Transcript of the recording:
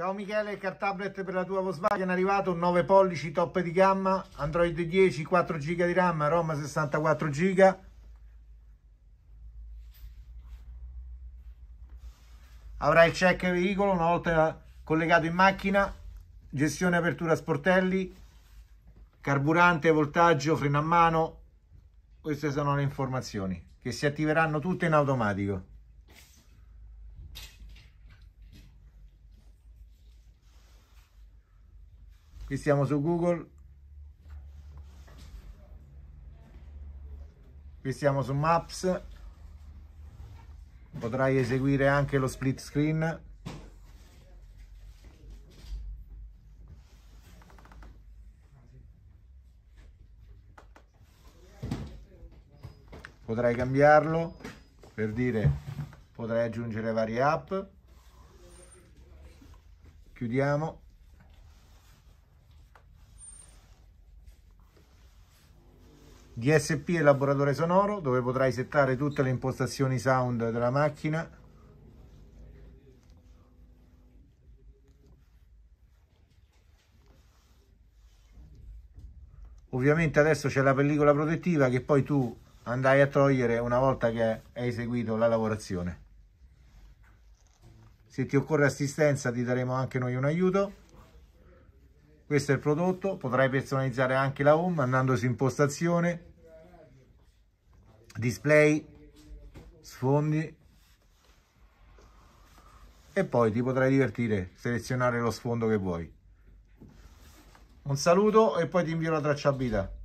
Ciao Michele, car tablet per la tua Volkswagen, è arrivato 9 pollici top di gamma, Android 10, 4 giga di RAM, ROM 64 giga. Avrai il check veicolo una volta collegato in macchina, gestione apertura sportelli, carburante, voltaggio, freno a mano. Queste sono le informazioni che si attiveranno tutte in automatico. qui siamo su Google, qui siamo su Maps, potrai eseguire anche lo split screen. Potrai cambiarlo, per dire potrai aggiungere varie app. Chiudiamo. DSP e laboratorio sonoro dove potrai settare tutte le impostazioni sound della macchina ovviamente adesso c'è la pellicola protettiva che poi tu andrai a togliere una volta che hai eseguito la lavorazione se ti occorre assistenza ti daremo anche noi un aiuto questo è il prodotto potrai personalizzare anche la home andando su impostazione display sfondi e poi ti potrai divertire selezionare lo sfondo che vuoi un saluto e poi ti invio la tracciabilità